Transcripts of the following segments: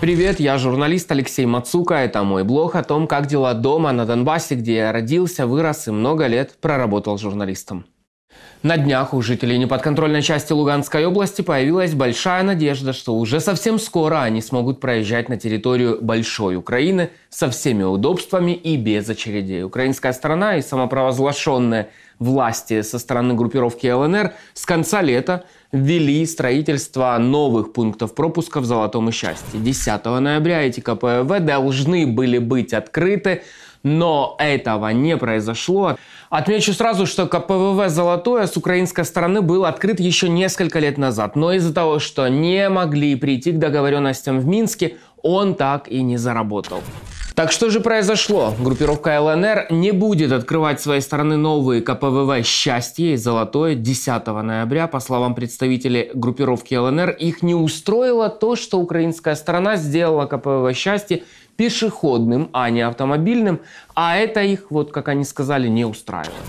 Привет, я журналист Алексей Мацука. Это мой блог о том, как дела дома на Донбассе, где я родился, вырос и много лет проработал журналистом. На днях у жителей неподконтрольной части Луганской области появилась большая надежда, что уже совсем скоро они смогут проезжать на территорию Большой Украины со всеми удобствами и без очередей. Украинская сторона и самопровозглашенные власти со стороны группировки ЛНР с конца лета ввели строительство новых пунктов пропуска в Золотом и Счастье. 10 ноября эти КПВ должны были быть открыты но этого не произошло. Отмечу сразу, что КПВВ «Золотое» с украинской стороны был открыт еще несколько лет назад, но из-за того, что не могли прийти к договоренностям в Минске, он так и не заработал. Так что же произошло? Группировка ЛНР не будет открывать своей стороны новые КПВВ «Счастье» и «Золотое» 10 ноября. По словам представителей группировки ЛНР, их не устроило то, что украинская сторона сделала КПВВ «Счастье» пешеходным, а не автомобильным. А это их, вот как они сказали, не устраивает.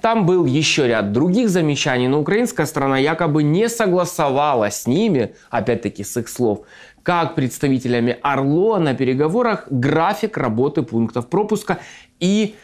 Там был еще ряд других замечаний, но украинская страна якобы не согласовала с ними, опять-таки с их слов, как представителями Орло на переговорах график работы пунктов пропуска и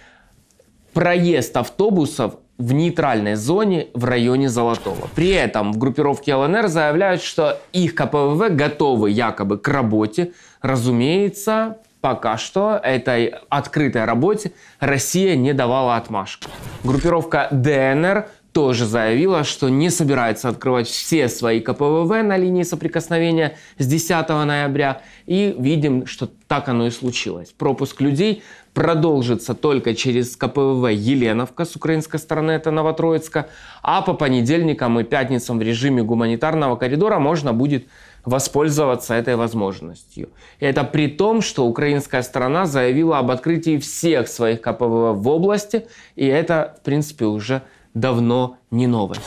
проезд автобусов в нейтральной зоне в районе Золотого. При этом в группировке ЛНР заявляют, что их КПВВ готовы якобы к работе, разумеется, Пока что этой открытой работе Россия не давала отмашки. Группировка ДНР тоже заявила, что не собирается открывать все свои КПВВ на линии соприкосновения с 10 ноября. И видим, что так оно и случилось. Пропуск людей продолжится только через КПВВ Еленовка с украинской стороны, это Новотроицка, а по понедельникам и пятницам в режиме гуманитарного коридора можно будет воспользоваться этой возможностью. И это при том, что украинская сторона заявила об открытии всех своих КПВВ в области, и это, в принципе, уже давно не новость.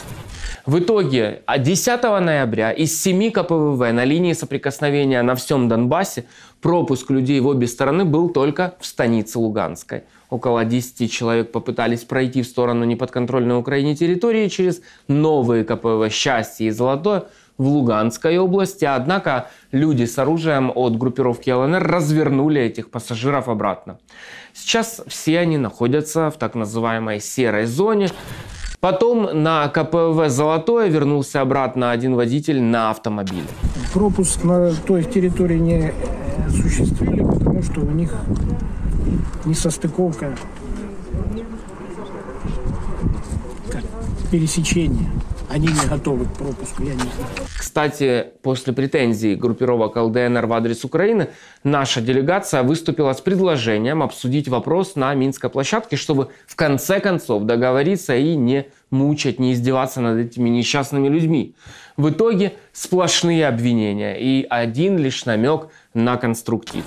В итоге 10 а ноября из 7 КПВВ на линии соприкосновения на всем Донбассе пропуск людей в обе стороны был только в станице Луганской. Около 10 человек попытались пройти в сторону неподконтрольной Украине территории через новые КПВВ «Счастье» и «Золотое», в Луганской области. Однако люди с оружием от группировки ЛНР развернули этих пассажиров обратно. Сейчас все они находятся в так называемой серой зоне. Потом на КПВ «Золотое» вернулся обратно один водитель на автомобиле. Пропуск на той территории не осуществили, потому что у них не состыковка пересечения они не готовы к пропуску, я не знаю. Кстати, после претензий группировок ЛДНР в адрес Украины, наша делегация выступила с предложением обсудить вопрос на Минской площадке, чтобы в конце концов договориться и не мучать, не издеваться над этими несчастными людьми. В итоге сплошные обвинения и один лишь намек на конструктив.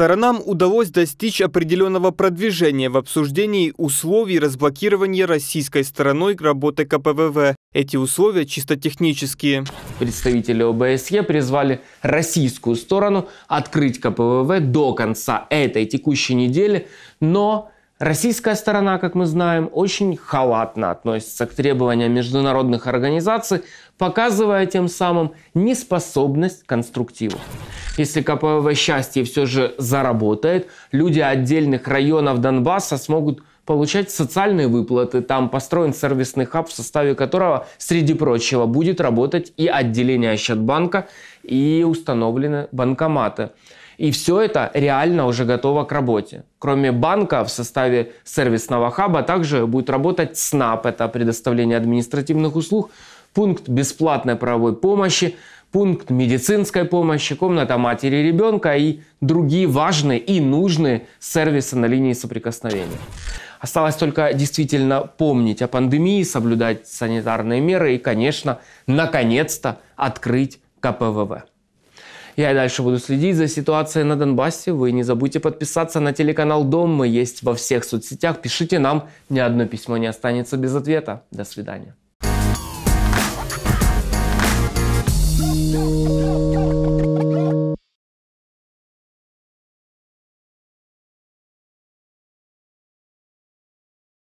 Сторонам удалось достичь определенного продвижения в обсуждении условий разблокирования российской стороной работы КПВВ. Эти условия чисто технические. Представители ОБСЕ призвали российскую сторону открыть КПВВ до конца этой текущей недели, но Российская сторона, как мы знаем, очень халатно относится к требованиям международных организаций, показывая тем самым неспособность к конструктиву. Если КПВ «Счастье» все же заработает, люди отдельных районов Донбасса смогут получать социальные выплаты. Там построен сервисный хаб, в составе которого, среди прочего, будет работать и отделение Счетбанка, и установлены банкоматы. И все это реально уже готово к работе. Кроме банка в составе сервисного хаба также будет работать СНАП, это предоставление административных услуг, пункт бесплатной правовой помощи, пункт медицинской помощи, комната матери и ребенка и другие важные и нужные сервисы на линии соприкосновения. Осталось только действительно помнить о пандемии, соблюдать санитарные меры и, конечно, наконец-то открыть КПВВ. Я и дальше буду следить за ситуацией на Донбассе. Вы не забудьте подписаться на телеканал «Дом». Мы есть во всех соцсетях. Пишите нам. Ни одно письмо не останется без ответа. До свидания.